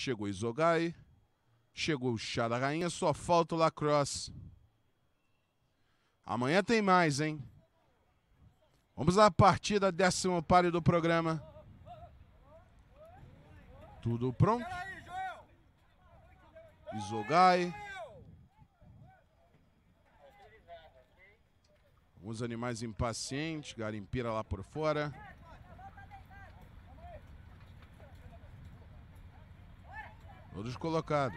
Chegou Isogai. Chegou o chá da rainha. Só falta o lacrosse. Amanhã tem mais, hein? Vamos à partida, décimo páreo do programa. Tudo pronto. Isogai. Alguns animais impacientes, garimpeira lá por fora. Todos colocados.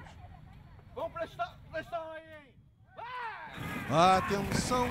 Vão prestar pressão aí, hein? Vai! Atenção!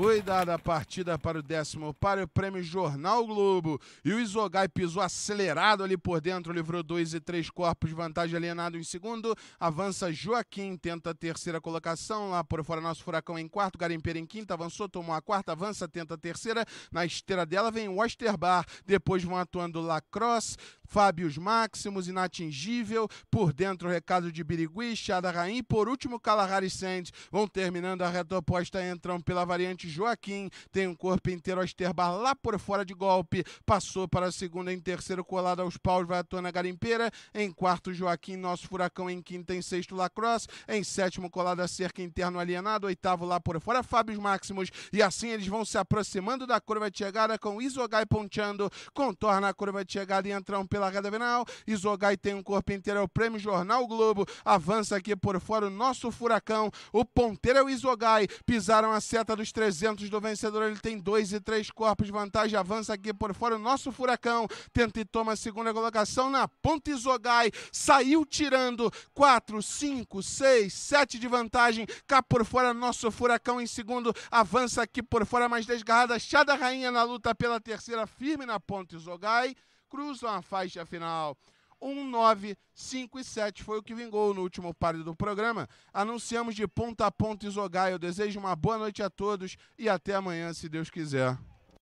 Cuidado, a partida para o décimo para o prêmio Jornal Globo. E o Isogai pisou acelerado ali por dentro, livrou dois e três corpos, vantagem alienado em segundo. Avança Joaquim, tenta a terceira colocação. Lá por fora, nosso furacão em quarto, Garimpeira em quinta, avançou, tomou a quarta, avança, tenta a terceira. Na esteira dela vem o Osterbar. Depois vão atuando Lacrosse, Fábios Máximos, Inatingível, por dentro o recado de Birigui, Chada Rain por último Calahari Sands. Vão terminando a reta oposta, entram pela variante Joaquim tem um corpo inteiro Asterbar lá por fora de golpe, passou para a segunda em terceiro colado aos paus, vai a Tona Garimpeira, em quarto Joaquim, nosso furacão em quinta, em sexto Lacrosse, em sétimo colado a cerca interno alienado, oitavo lá por fora Fábio Máximos, e assim eles vão se aproximando da curva de chegada com Isogai ponteando, contorna a curva de chegada e entram pela reta final, Isogai tem um corpo inteiro, é o prêmio Jornal Globo, avança aqui por fora o nosso furacão, o ponteiro é o Isogai, pisaram a seta dos três 300 do vencedor, ele tem dois e três corpos, de vantagem avança aqui por fora, o nosso Furacão tenta e toma a segunda colocação na ponta Isogai, saiu tirando 4, 5, 6, 7 de vantagem, cá por fora nosso Furacão em segundo, avança aqui por fora mais desgarrada, Chá da Rainha na luta pela terceira, firme na ponta Isogai, cruzam a faixa final. 1957 foi o que vingou no último par do programa. Anunciamos de ponta a ponta Isogai. Eu desejo uma boa noite a todos e até amanhã, se Deus quiser.